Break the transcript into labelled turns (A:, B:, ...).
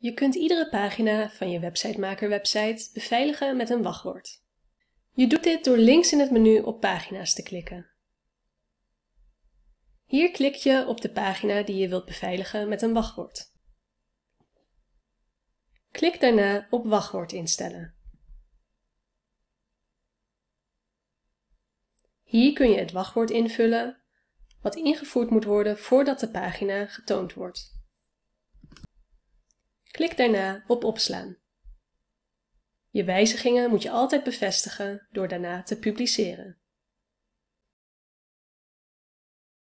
A: Je kunt iedere pagina van je websitemaker website beveiligen met een wachtwoord. Je doet dit door links in het menu op pagina's te klikken. Hier klik je op de pagina die je wilt beveiligen met een wachtwoord. Klik daarna op wachtwoord instellen. Hier kun je het wachtwoord invullen, wat ingevoerd moet worden voordat de pagina getoond wordt. Klik daarna op opslaan. Je wijzigingen moet je altijd bevestigen door daarna te publiceren.